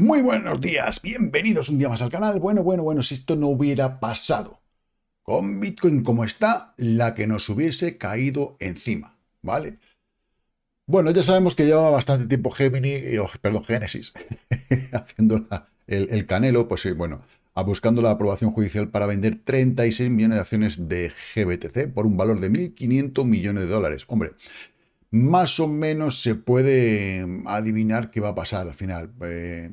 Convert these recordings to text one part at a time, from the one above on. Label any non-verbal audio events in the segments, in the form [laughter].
Muy buenos días, bienvenidos un día más al canal. Bueno, bueno, bueno, si esto no hubiera pasado con Bitcoin como está, la que nos hubiese caído encima, ¿vale? Bueno, ya sabemos que llevaba bastante tiempo Gemini, eh, perdón, Génesis, [laughs] haciendo el, canelo, pues sí, eh, bueno, buscando la aprobación judicial para vender 36 millones de acciones de GBTC por un valor de 1.500 millones de dólares. Hombre, más o menos se puede adivinar qué va a pasar al final. Eh,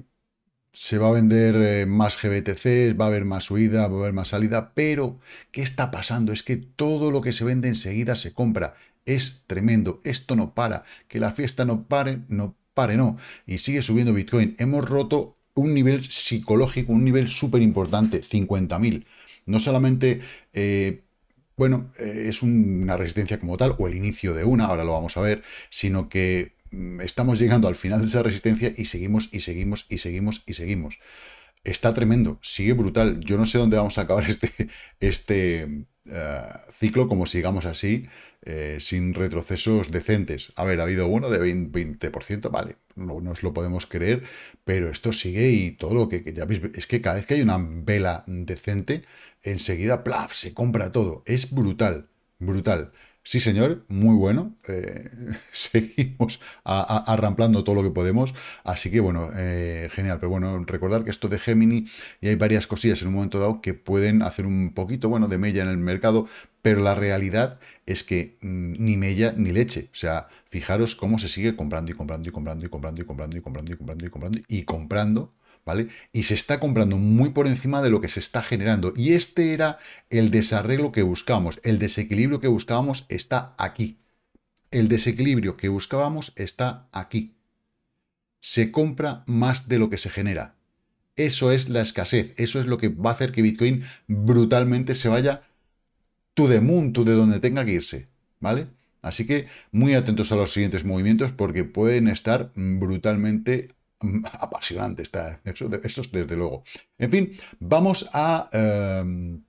se va a vender eh, más GBTC, va a haber más subida, va a haber más salida, pero ¿qué está pasando? Es que todo lo que se vende enseguida se compra. Es tremendo, esto no para, que la fiesta no pare, no pare, no. Y sigue subiendo Bitcoin. Hemos roto un nivel psicológico, un nivel súper importante, 50.000. No solamente, eh, bueno, eh, es una resistencia como tal, o el inicio de una, ahora lo vamos a ver, sino que Mm, estamos llegando al final de esa resistencia y seguimos y seguimos y seguimos y seguimos. Está tremendo, sigue brutal. Yo no sé dónde vamos a acabar [laughs] este, este eh, ciclo como sigamos así, eh, sin retrocesos decentes. A ver, ha habido uno de 20%, vale, no nos lo podemos creer, pero esto sigue y todo lo que, ya veis, es que cada vez que hay una vela decente, enseguida, plaf, se compra todo. Es brutal, brutal. Sí, señor, muy bueno. Eh, [laughs] seguimos arramplando todo lo que podemos. Así que, bueno, eh, genial. Pero bueno, recordar que esto de Gemini y hay varias cosillas en un momento dado que pueden hacer un poquito, bueno, de mella en el mercado, pero la realidad es que mm, ni mella ni leche. O sea, fijaros cómo se sigue comprando y comprando y comprando y comprando y comprando y comprando y comprando y comprando. Y comprando, y comprando ¿vale? Y se está comprando muy por encima de lo que se está generando. Y este era el desarreglo que buscamos, el desequilibrio que buscábamos está aquí. El desequilibrio que buscábamos está aquí. Se compra más de lo que se genera. Eso es la escasez, eso es lo que va a hacer que Bitcoin brutalmente se vaya to the moon, to de donde tenga que irse, ¿vale? Así que muy atentos a los siguientes movimientos porque pueden estar brutalmente [laughs] apasionante está. ¿eh? Eso, desde luego. En fin, vamos a em,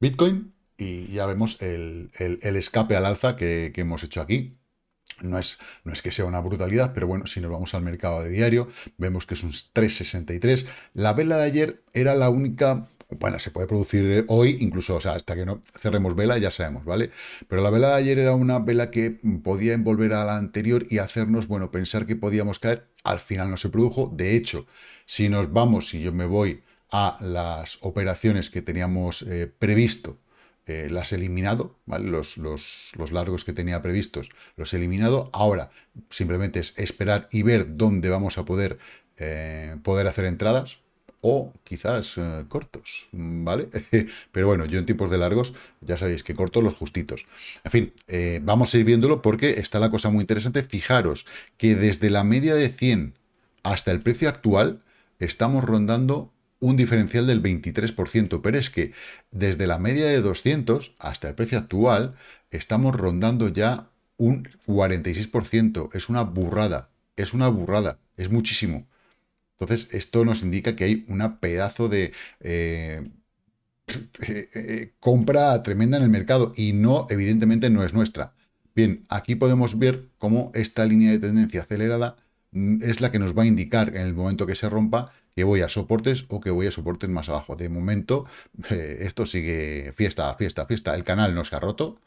Bitcoin y ya vemos el, escape al alza que, hemos hecho aquí. No es, no es, que sea una brutalidad, pero bueno, si nos vamos al mercado de diario, vemos que es un 3,63. La vela de ayer era la única bueno, se puede producir eh, hoy, incluso, sea, hasta que no cerremos vela, ya sabemos, ¿vale? Pero la vela de ayer era una vela que podía envolver a la anterior y hacernos, bueno, pensar que podíamos caer, al final no se produjo, de hecho, si nos vamos, si yo me voy a las operaciones que teníamos eh, previsto, eh, las he eliminado, ¿vale? Los, largos que tenía previstos los he eliminado. Ahora simplemente es esperar y ver dónde vamos a poder, poder hacer entradas, o quizás eh, cortos, ¿vale? [laughs] Pero bueno, yo en tipos de largos, ya sabéis que corto los justitos. En fin, eh, vamos a ir viéndolo porque está la cosa muy interesante. Fijaros que desde la media de 100 hasta el precio actual estamos rondando un diferencial del 23%, pero es que desde la media de 200 hasta el precio actual estamos rondando ya un 46%. Es una burrada, es una burrada, es muchísimo. Entonces, esto nos indica que hay una pedazo de eh, [laughs] eh, eh, compra tremenda en el mercado y no, evidentemente, no es nuestra. Bien, aquí podemos ver cómo esta línea de tendencia acelerada es la que nos va a indicar en el momento que se rompa que voy a soportes o que voy a soportes más abajo. De momento, [laughs] esto sigue fiesta, fiesta, fiesta. El canal no se ha roto,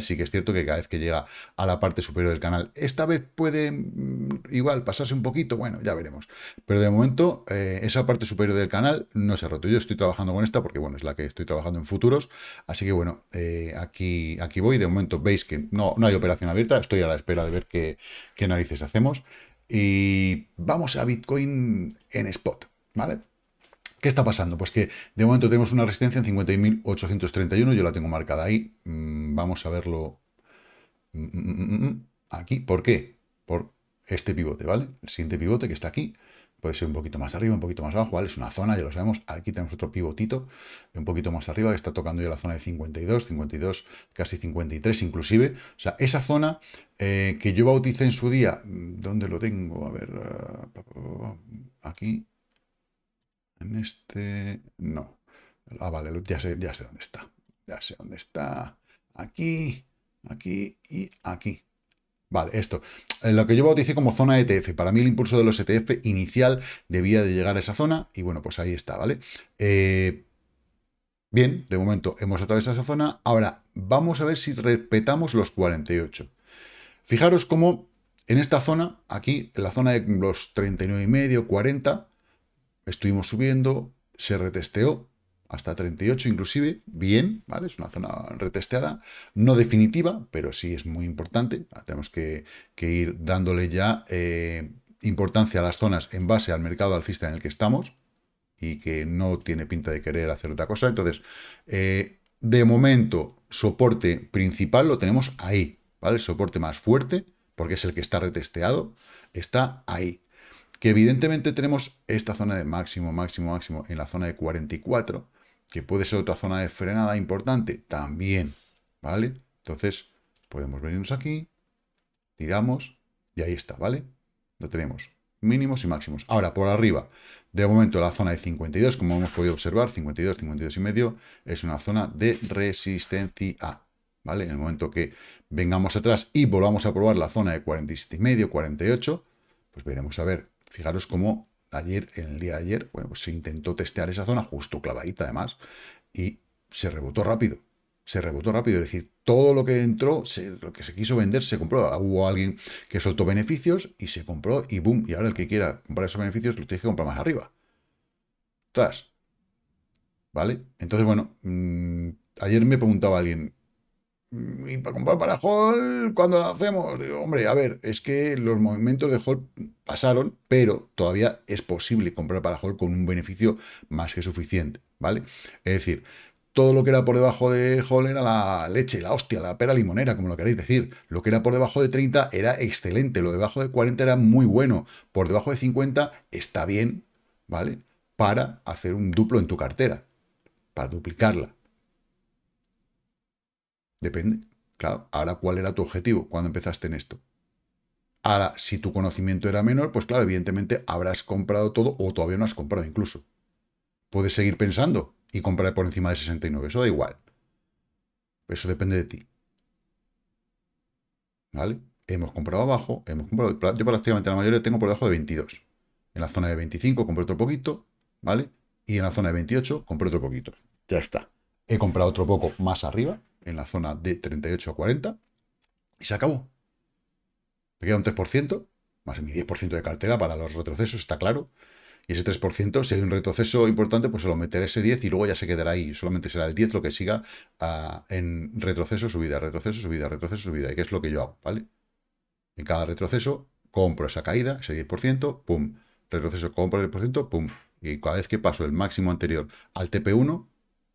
Sí que es cierto que cada vez que llega a la parte superior del canal, esta vez puede mm, igual pasarse un poquito, bueno, ya veremos. Pero de momento, eh, esa parte superior del canal no se ha roto. Yo estoy trabajando con esta porque, bueno, es la que estoy trabajando en futuros. Así que, bueno, eh, aquí, aquí voy. De momento veis que no, no hay operación abierta. Estoy a la espera de ver qué, qué narices hacemos. Y vamos a Bitcoin en spot, ¿vale? ¿Qué está pasando? Pues que de momento tenemos una resistencia en 50.831, yo la tengo marcada ahí. Mm, vamos a verlo mm, mm, aquí. ¿Por qué? Por este pivote, ¿vale? El siguiente pivote que está aquí. Puede ser un poquito más arriba, un poquito más abajo, ¿vale? Es una zona, ya lo sabemos. Aquí tenemos otro pivotito, un poquito más arriba, que está tocando ya la zona de 52, 52, casi 53 inclusive. O sea, esa zona eh, que yo bauticé en su día, ¿dónde lo tengo? A ver, ah, aquí, en este, no. Ah, vale, ya sé, ya sé dónde está. Ya sé dónde está. Aquí, aquí y aquí. Vale, esto. Lo que yo bauticé como zona ETF. Para mí el impulso de los ETF inicial debía de llegar a esa zona. Y bueno, pues ahí está, ¿vale? Eh, bien, de momento hemos atravesado esa zona. Ahora, vamos a ver si respetamos los 48. Fijaros cómo en esta zona, aquí, en la zona de los medio 40, estuvimos subiendo, se retesteó hasta 38 inclusive, bien, ¿vale? Es una zona retesteada, no definitiva, pero sí es muy importante. Tenemos que, ir dándole ya eh, importancia a las zonas en base al mercado alcista en el que estamos y que no tiene pinta de querer hacer otra cosa. Entonces, eh, de momento, soporte principal lo tenemos ahí, ¿vale? El soporte más fuerte, porque es el que está retesteado, está ahí que evidentemente tenemos esta zona de máximo, máximo, máximo en la zona de 44, que puede ser otra zona de frenada importante también, ¿vale? Entonces, podemos venirnos aquí, tiramos y ahí está, ¿vale? Lo tenemos, mínimos y máximos. Ahora, por arriba, de momento la zona de 52, como hemos podido observar, 52, 52 y medio, es una zona de resistencia, ¿vale? En el momento que vengamos atrás y volvamos a probar la zona de 47 y medio, 48, pues veremos a ver Fijaros cómo ayer, en el día de ayer, bueno, pues se intentó testear esa zona justo clavadita además y se rebotó rápido. Se rebotó rápido, es decir, todo lo que entró, lo que se quiso vender, se compró. Hubo alguien que soltó beneficios y se compró y boom. Y ahora el que quiera comprar esos beneficios lo tiene que comprar más arriba. Tras. ¿Vale? Entonces, bueno, mm, ayer me preguntaba alguien, Mm, y para comprar para Hall, ¿cuándo lo hacemos? Digo, hombre, a ver, es que los movimientos de Hall pasaron, pero todavía es posible comprar para Hall con un beneficio más que suficiente, ¿vale? Es decir, todo lo que era por debajo de Hall era la leche, la hostia, la pera limonera, como lo queréis decir. Lo que era por debajo de 30 era excelente, lo debajo de 40 era muy bueno, por debajo de 50 está bien, ¿vale? Para hacer un duplo en tu cartera, para duplicarla, Depende. Claro, ahora cuál era tu objetivo cuando empezaste en esto. Ahora, si tu conocimiento era menor, pues claro, evidentemente habrás comprado todo o todavía no has comprado incluso. Puedes seguir pensando y comprar por encima de 69, eso da igual. Eso depende de ti. ¿Vale? Hemos comprado abajo, hemos comprado... Yo prácticamente la mayoría tengo por debajo de 22. En la zona de 25 compré otro poquito, ¿vale? Y en la zona de 28 compré otro poquito. Ya está. He comprado otro poco más arriba, en la zona de 38 a 40 y se acabó. Me queda un 3%, más mi 10% de cartera para los retrocesos, está claro. Y ese 3%, si hay un retroceso importante, pues se lo meteré ese 10 y luego ya se quedará ahí. Solamente será el 10 lo que siga ah, en retroceso, subida, retroceso, subida, retroceso, subida. Y que es lo que yo hago, ¿vale? En cada retroceso compro esa caída, ese 10%, pum. Retroceso, compro el 10%, pum. Y cada vez que paso el máximo anterior al TP1,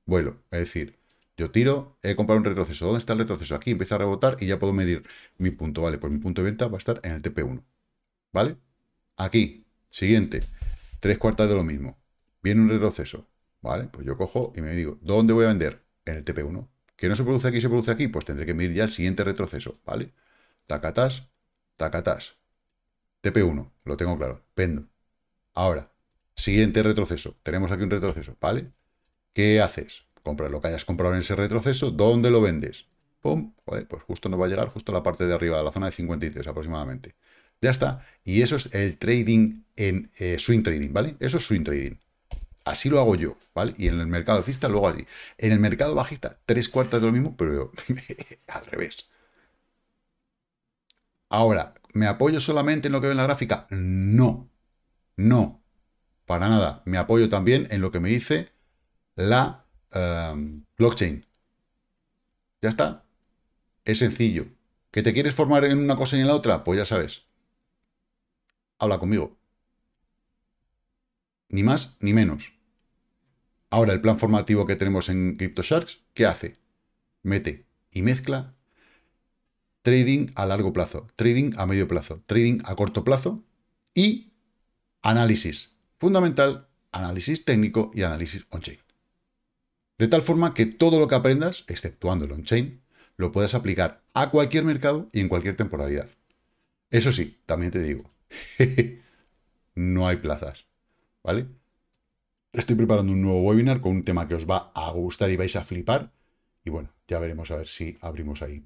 vuelo. Es decir, yo tiro, he comprado un retroceso. ¿Dónde está el retroceso? Aquí empieza a rebotar y ya puedo medir mi punto. Vale, pues mi punto de venta va a estar en el TP1. ¿Vale? Aquí, siguiente. Tres cuartas de lo mismo. Viene un retroceso. ¿Vale? Pues yo cojo y me digo, ¿dónde voy a vender? En el TP1. ¿Que no se produce aquí se produce aquí? Pues tendré que medir ya el siguiente retroceso. ¿Vale? Tacatás, tacatás. TP1, lo tengo claro. Vendo. Ahora, siguiente retroceso. Tenemos aquí un retroceso, ¿vale? ¿Qué haces? compras lo que hayas comprado en ese retroceso, ¿dónde lo vendes? ¡Pum! pues justo nos va a llegar justo a la parte de arriba, a la zona de 53 aproximadamente. Ya está. Y eso es el trading en eh, swing trading, ¿vale? Eso es swing trading. Así lo hago yo, ¿vale? Y en el mercado alcista, luego así. En el mercado bajista, tres cuartas de lo mismo, pero [laughs] al revés. Ahora, ¿me apoyo solamente en lo que veo en la gráfica? No, no, para nada. Me apoyo también en lo que me dice la Em, blockchain. Ya está. Es sencillo. ¿Que te quieres formar en una cosa y en la otra? Pues ya sabes. Habla conmigo. Ni más ni menos. Ahora, el plan formativo que tenemos en CryptoSharks, ¿qué hace? Mete y mezcla trading a largo plazo, trading a medio plazo, trading a corto plazo y análisis. Fundamental, análisis técnico y análisis on-chain. De tal forma que todo lo que aprendas, exceptuando el on-chain, lo puedas aplicar a cualquier mercado y en cualquier temporalidad. Eso sí, también te digo, [laughs] no hay plazas, ¿vale? Estoy preparando un nuevo webinar con un tema que os va a gustar y vais a flipar. Y bueno, ya veremos a ver si abrimos ahí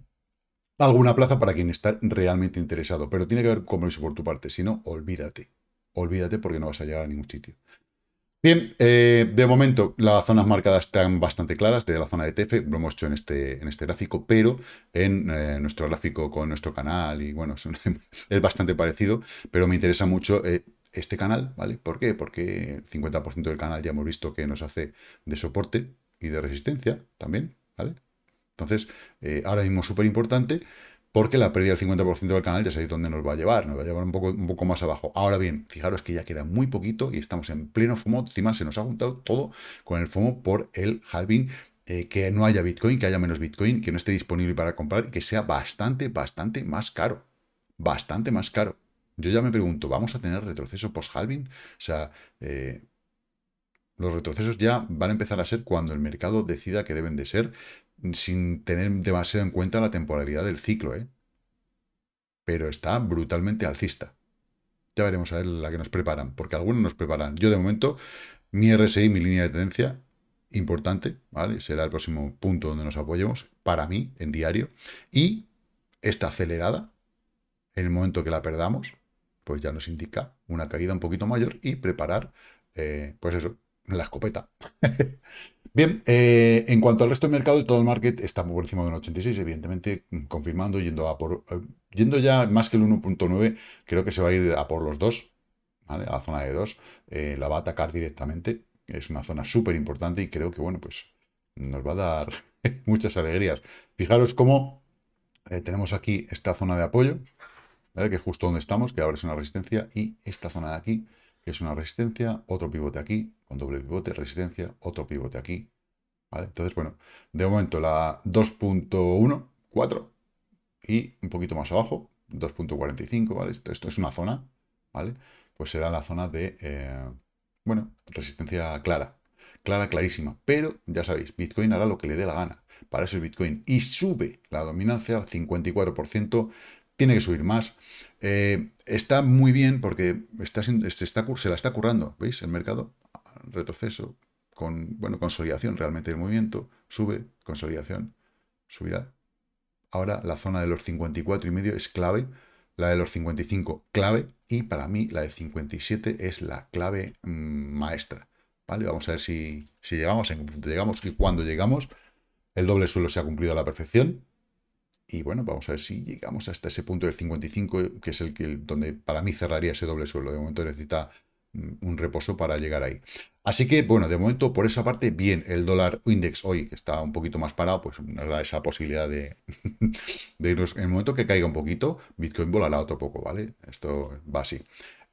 alguna plaza para quien está realmente interesado. Pero tiene que ver haber eso por tu parte, si no, olvídate. Olvídate porque no vas a llegar a ningún sitio. Bien, eh, de momento las zonas marcadas están bastante claras desde la zona de TF, lo hemos hecho en este, en este gráfico, pero en eh, nuestro gráfico con nuestro canal y bueno, [laughs] es bastante parecido, pero me interesa mucho eh, este canal, ¿vale? ¿Por qué? Porque el 50% del canal ya hemos visto que nos hace de soporte y de resistencia también, ¿vale? Entonces, ahora mismo súper importante porque la pérdida del 50% del canal ya sabéis dónde nos va a llevar, nos va a llevar un poco, más abajo. Ahora bien, fijaros que ya queda muy poquito y estamos en pleno FOMO, encima se nos ha juntado todo con el FOMO por el halving eh, que no haya Bitcoin, que haya menos Bitcoin, que no esté disponible para comprar, y que sea bastante, bastante más caro. Bastante más caro. Yo ya me pregunto, ¿vamos a tener retroceso post-halving? O sea, eh, los retrocesos ya van a empezar a ser cuando el mercado decida que deben de ser sin tener demasiado en cuenta la temporalidad del ciclo, ¿eh? Pero está brutalmente alcista. Ya veremos a ver la que nos preparan, porque algunos nos preparan. Yo de momento, mi RSI, mi línea de tendencia, importante, ¿vale? Será el próximo punto donde nos apoyemos, para mí, en diario. Y esta acelerada, en el momento que la perdamos, pues ya nos indica una caída un poquito mayor y preparar, eh, pues eso, la escopeta. [laughs] Bien, eh, en cuanto al resto del mercado, todo el market está por encima de un 86, evidentemente confirmando, eh, yendo ya más que el 1.9, creo que se va a ir a por los dos, ¿vale? a la zona de dos, eh, la va a atacar directamente, es una zona súper importante y creo que, bueno, pues nos va a dar [laughs] muchas alegrías. Fijaros cómo tenemos aquí esta zona de apoyo, ¿vale? que es justo donde estamos, que ahora es una resistencia, y esta zona de aquí, que es una resistencia, otro pivote aquí, con doble pivote, resistencia, otro pivote aquí. ¿Vale? Entonces, bueno, de momento la 2.1,4 y un poquito más abajo, 2.45, ¿vale? Esto, es una zona, ¿vale? Pues será la zona de, eh, bueno, resistencia clara, clara, clarísima. Pero ya sabéis, Bitcoin hará lo que le dé la gana. Para eso es Bitcoin. Y sube la dominancia 54% tiene que subir más. Eh, está muy bien porque está, se, la está currando, ¿veis? El mercado, retroceso, con, bueno, consolidación realmente el movimiento, sube, consolidación, subirá. Ahora la zona de los 54 y medio es clave, la de los 55 clave y para mí la de 57 es la clave mm, maestra. ¿Vale? Vamos a ver si, llegamos, llegamos y cuando llegamos, el doble suelo se ha cumplido a la perfección. Y bueno, vamos a ver si llegamos hasta ese punto del 55, que es el que donde para mí cerraría ese doble suelo. De momento necesita mm, un reposo para llegar ahí. Así que, bueno, de momento por esa parte, bien, el dólar index hoy, que está un poquito más parado, pues nos da esa posibilidad de, [laughs] de irnos. En el momento que caiga un poquito, Bitcoin volará otro poco, ¿vale? Esto va así.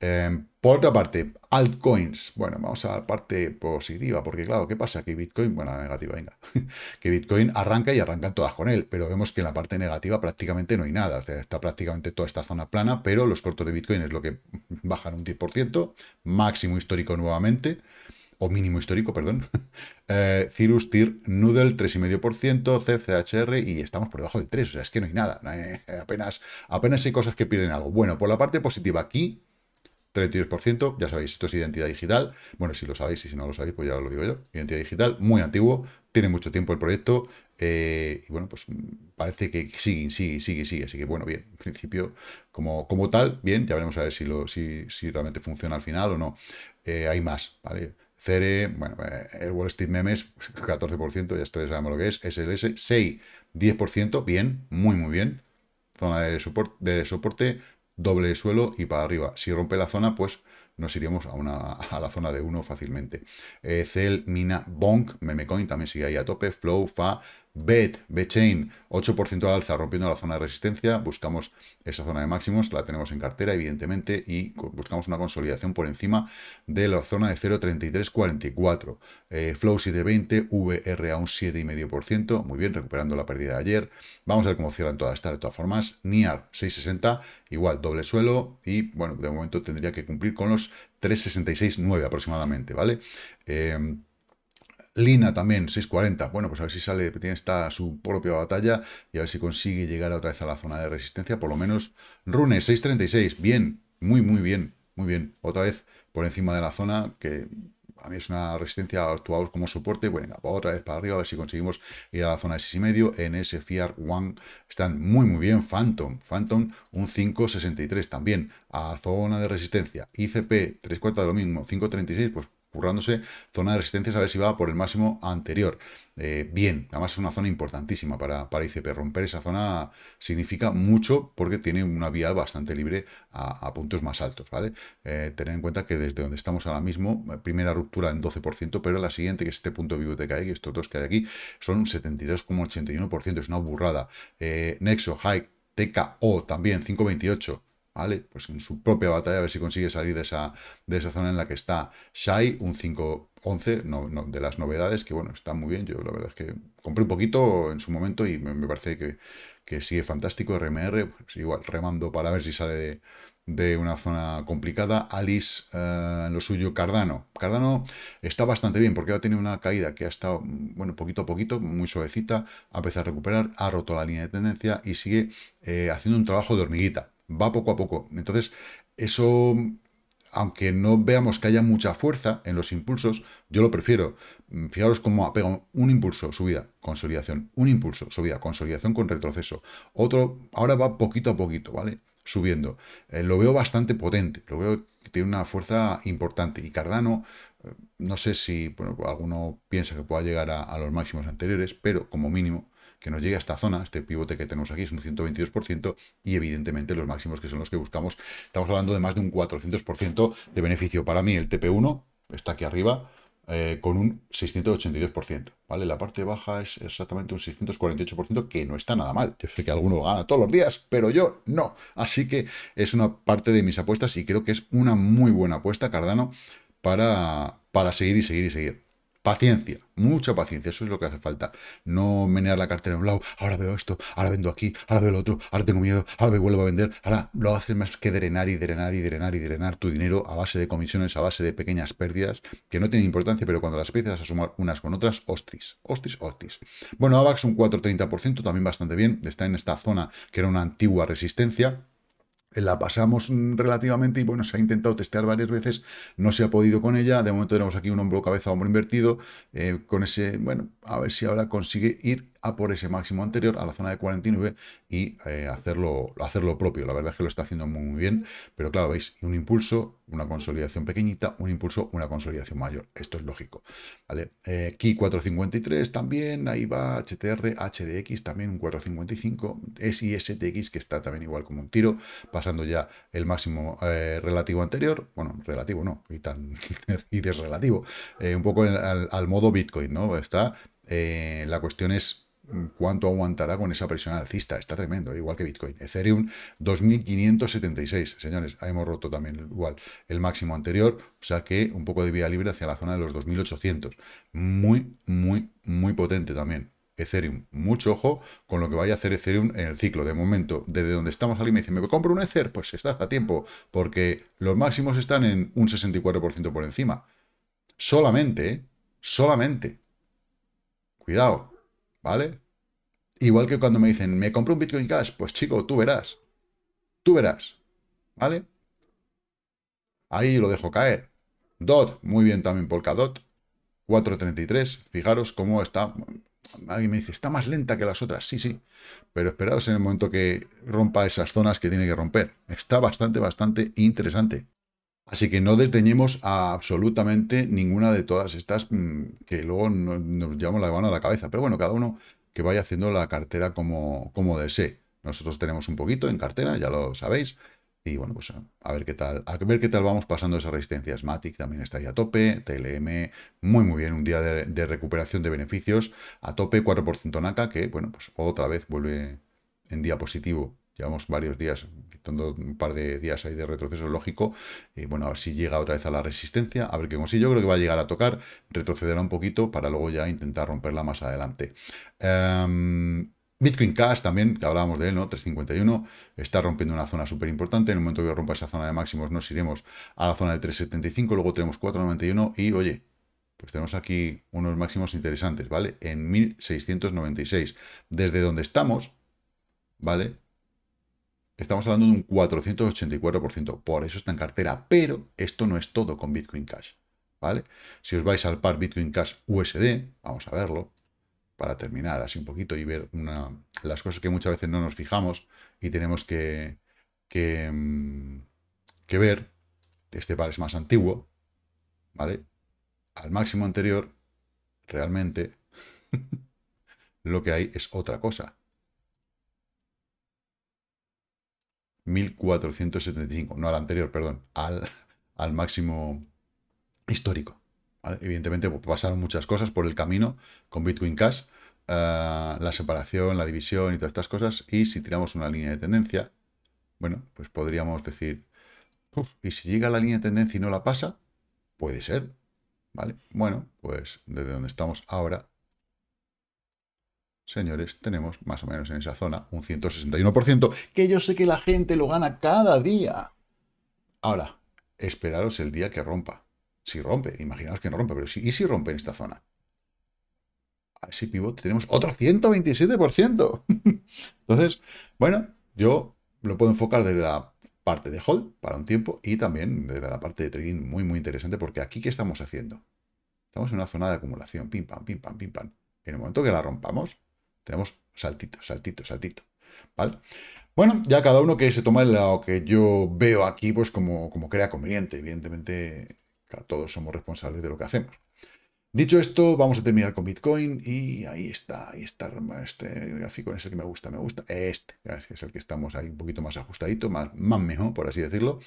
Em, por otra parte, altcoins. Bueno, vamos a la parte positiva, porque claro, ¿qué pasa? Que Bitcoin, bueno, la negativa, venga, [laughs] que Bitcoin arranca y arrancan todas con él, pero vemos que en la parte negativa prácticamente no hay nada. O sea, está prácticamente toda esta zona plana, pero los cortos de Bitcoin es lo que [laughs] bajan un 10%, máximo histórico nuevamente o mínimo histórico, perdón. [laughs] Eh, Cirrus, TIR, Noodle, 3,5%, CCHR y estamos por debajo del 3, o sea, es que no hay nada, eh, apenas, apenas hay cosas que pierden algo. Bueno, por la parte positiva aquí, 32%, ya sabéis, esto es identidad digital. Bueno, si lo sabéis y si no lo sabéis, pues ya lo digo yo. Identidad digital, muy antiguo, tiene mucho tiempo el proyecto. Eh, y bueno, pues parece que sigue, sigue, sigue, sigue. Así que bueno, bien, en principio, como, como tal, bien, ya veremos a ver si, lo, si, realmente funciona al final o no. Eh, hay más, ¿vale? Cere, bueno, eh, el Wall Street Memes, 14%, ya esto sabemos lo que es. SLS, 6, 10%, bien, muy, muy bien. Zona de, soporte, de soporte doble suelo y para arriba. Si rompe la zona, pues nos iríamos a, una, [laughs] a la zona de uno fácilmente. Eh, Cel, Mina, Bonk, Memecoin también sigue ahí a tope, Flow, Fa, BET, chain 8% de alza rompiendo la zona de resistencia, buscamos esa zona de máximos, la tenemos en cartera evidentemente y buscamos una consolidación por encima de la zona de 0.3344, eh, Flow 720, VR a un 7,5%, muy bien, recuperando la pérdida de ayer, vamos a ver cómo cierran todas estas de todas formas, NIAR 660, igual doble suelo y bueno, de momento tendría que cumplir con los 3.66.9 aproximadamente, ¿vale? Eh, Lina también, 640. Bueno, pues a ver si sale, tiene esta su propia batalla y a ver si consigue llegar otra vez a la zona de resistencia, por lo menos. Rune, 636. Bien, muy, muy bien, muy bien. Otra vez por encima de la zona, que a mí es una resistencia, actuados como soporte, bueno, pues otra vez para arriba, a ver si conseguimos ir a la zona de 6,5, en ese Fiar One están muy muy bien, Phantom, Phantom un 5,63 también, a zona de resistencia, ICP, 3 de lo mismo, 5,36, pues burrándose, zona de resistencia, a ver si va por el máximo anterior. Eh, bien, además es una zona importantísima para, para ICP. Romper esa zona significa mucho porque tiene una vía bastante libre a, puntos más altos. ¿vale? Eh, tener en cuenta que desde donde estamos ahora mismo, eh, primera ruptura en 12%, pero la siguiente, que es este punto vivo de y estos dos que hay aquí, son un 72,81%. Es una burrada. Nexo, Hike, TKO también, 528. ¿vale? Pues en su propia batalla, a ver si consigue salir de esa, de esa zona en la que está Shai, un 5-11 de las novedades, que bueno, está muy bien. Yo la verdad es que compré un poquito en su momento y me, parece que, que sigue fantástico. RMR, pues igual, remando para ver si sale de, una zona complicada. Alice, eh, lo suyo, Cardano. Cardano está bastante bien porque ha tenido una caída que ha estado, bueno, poquito a poquito, muy suavecita, ha empezado a recuperar, ha roto la línea de tendencia y sigue eh, haciendo un trabajo de hormiguita va poco a poco. Entonces, eso, aunque no veamos que haya mucha fuerza en los impulsos, yo lo prefiero. Mm, fijaros cómo apego. un impulso, subida, consolidación, un impulso, subida, consolidación con retroceso. Otro, ahora va poquito a poquito, ¿vale? Subiendo. Eh, lo veo bastante potente, lo veo que tiene una fuerza importante. Y Cardano, eh, no sé si alguno piensa que pueda llegar a los máximos anteriores, pero como mínimo que nos llegue a esta zona, este pivote que tenemos aquí es un 122% y evidentemente los máximos que son los que buscamos. Estamos hablando de más de un 400% de beneficio. Para mí el TP1 está aquí arriba, eh, con un 682%. ¿vale? La parte baja es exactamente un 648%, que no está nada mal. Yo sé que alguno gana todos los días, pero yo no. Así que es una parte de mis apuestas y creo que es una muy buena apuesta, Cardano, para, para seguir y seguir y seguir. Paciencia, mucha paciencia, eso es lo que hace falta. No menear la cartera en un lado, ahora veo esto, ahora vendo aquí, ahora veo lo otro, ahora tengo miedo, ahora me vuelvo a vender. Ahora lo haces más que drenar y drenar y drenar y drenar tu dinero a base de comisiones, a base de pequeñas pérdidas, que no tienen importancia, pero cuando las empiezas a sumar unas con otras, ostris, ostris, ostris. Bueno, AVAX un 4,30%, también bastante bien, está en esta zona que era una antigua resistencia. Eh, la pasamos relativamente y bueno, se ha intentado testear varias veces, no se ha podido con ella. De momento tenemos aquí un hombro cabeza, hombro invertido, eh, con ese, bueno, a ver si ahora consigue ir por ese máximo anterior a la zona de 49 y eh, hacerlo, hacerlo propio. La verdad es que lo está haciendo muy, bien, pero claro, veis, un impulso, una consolidación pequeñita, un impulso, una consolidación mayor. Esto es lógico. ¿vale? Eh, Ki 453 también, ahí va HTR, HDX también, un 455, SISTX que está también igual como un tiro, pasando ya el máximo eh, relativo anterior, bueno, relativo no, y, tan, [laughs] y desrelativo, un poco al, al, modo Bitcoin, ¿no? Está, la cuestión es cuánto aguantará con esa presión alcista. Está tremendo, igual que Bitcoin. Ethereum 2576, señores, hemos roto también igual el máximo anterior, o sea que un poco de vía libre hacia la zona de los 2800. Muy, muy, muy potente también. Ethereum, mucho ojo con lo que vaya a hacer Ethereum en el ciclo. De momento, desde donde estamos, alguien me dice, ¿me compro un Ether? Pues estás a tiempo, porque los máximos están en un 64% por encima. Solamente, solamente. Cuidado, ¿Vale? Igual que cuando me dicen, me compro un Bitcoin Cash, pues chico, tú verás. Tú verás. ¿Vale? Ahí lo dejo caer. DOT, muy bien también Polkadot. 4.33, fijaros cómo está... Alguien me dice, está más lenta que las otras. Sí, sí, pero esperaos en el momento que rompa esas zonas que tiene que romper. Está bastante, bastante interesante. Así que no detenemos a absolutamente ninguna de todas estas mm, que luego nos, llevamos la mano a la cabeza. Pero bueno, cada uno que vaya haciendo la cartera como, como desee. Nosotros tenemos un poquito en cartera, ya lo sabéis. Y bueno, pues a, ver qué tal, a ver qué tal vamos pasando esa resistencia. Matic también está ahí a tope, TLM, muy muy bien, un día de, de recuperación de beneficios, a tope, 4% NACA, que bueno, pues otra vez vuelve en día positivo llevamos varios días, quitando un par de días ahí de retroceso lógico, y bueno, a ver si llega otra vez a la resistencia, a ver qué consigue, yo creo que va a llegar a tocar, retrocederá un poquito para luego ya intentar romperla más adelante. Em, Bitcoin Cash también, que hablábamos de él, ¿no? 351, está rompiendo una zona súper importante. En el momento que rompa esa zona de máximos, nos iremos a la zona de 375, luego tenemos 491 y, oye, pues tenemos aquí unos máximos interesantes, ¿vale? En 1696, desde donde estamos, ¿vale? Estamos hablando de un 484%. Por eso está en cartera. Pero esto no es todo con Bitcoin Cash. ¿Vale? Si os vais al par Bitcoin Cash USD, vamos a verlo, para terminar así un poquito y ver las cosas que muchas veces no nos fijamos y tenemos que, que, mm, que ver. Este par es más antiguo, ¿vale? Al máximo anterior, realmente, [laughs] lo que hay es otra cosa. 1475, no al anterior, perdón, al, al máximo histórico. Evidentemente pues, pasaron muchas cosas por el camino con Bitcoin Cash, eh, la separación, la división y todas estas cosas, y si tiramos una línea de tendencia, bueno, pues podríamos decir, y si llega la línea de tendencia y no la pasa, puede ser, ¿vale? Bueno, pues desde donde estamos ahora, señores, tenemos más o menos en esa zona un 161%, que yo sé que la gente lo gana cada día. Ahora, esperaros el día que rompa. Si rompe, imaginaos que no rompe, pero sí, ¿y si rompe en esta zona? así ese tenemos otro 127%. [laughs] Entonces, bueno, yo lo puedo enfocar desde la parte de hold para un tiempo y también desde la parte de trading muy, muy interesante, porque aquí, ¿qué estamos haciendo? Estamos en una zona de acumulación, pim, pam, pim, pam, pim, pam. En el momento que la rompamos, tenemos saltito, saltito, saltito. ¿Vale? Bueno, ya cada uno que se toma lo que yo veo aquí, pues como, como crea conveniente. Evidentemente, todos somos responsables de lo que hacemos. Dicho esto, vamos a terminar con Bitcoin y ahí está, ahí está, este gráfico es el que me gusta, me gusta, este es el que estamos ahí un poquito más ajustadito, más, más mejor, por así decirlo.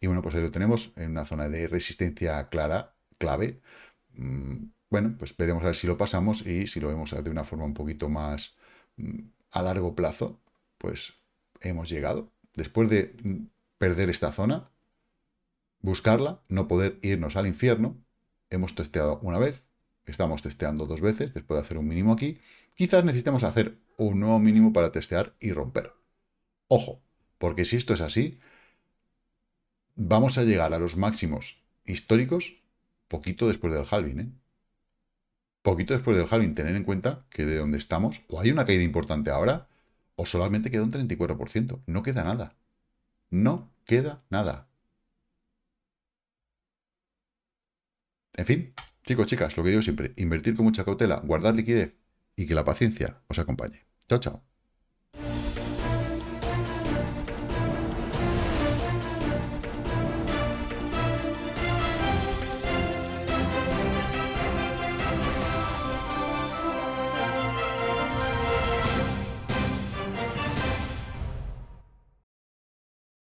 Y bueno, pues ahí lo tenemos en una zona de resistencia clara, clave, mm, bueno, pues esperemos a ver si lo pasamos y si lo vemos de una forma un poquito más mm, a largo plazo, pues hemos llegado. Después de mm, perder esta zona, buscarla, no poder irnos al infierno, hemos testeado una vez, estamos testeando dos veces después de hacer un mínimo aquí, quizás necesitemos hacer un nuevo mínimo para testear y romper. Ojo, porque si esto es así, vamos a llegar a los máximos históricos poquito después del halving, ¿eh? poquito después del halving, tener en cuenta que de donde estamos, o hay una caída importante ahora, o solamente queda un 34%. No queda nada. No queda nada. En fin, chicos, chicas, lo que digo siempre, invertir con mucha cautela, guardar liquidez y que la paciencia os acompañe. Chao, chao.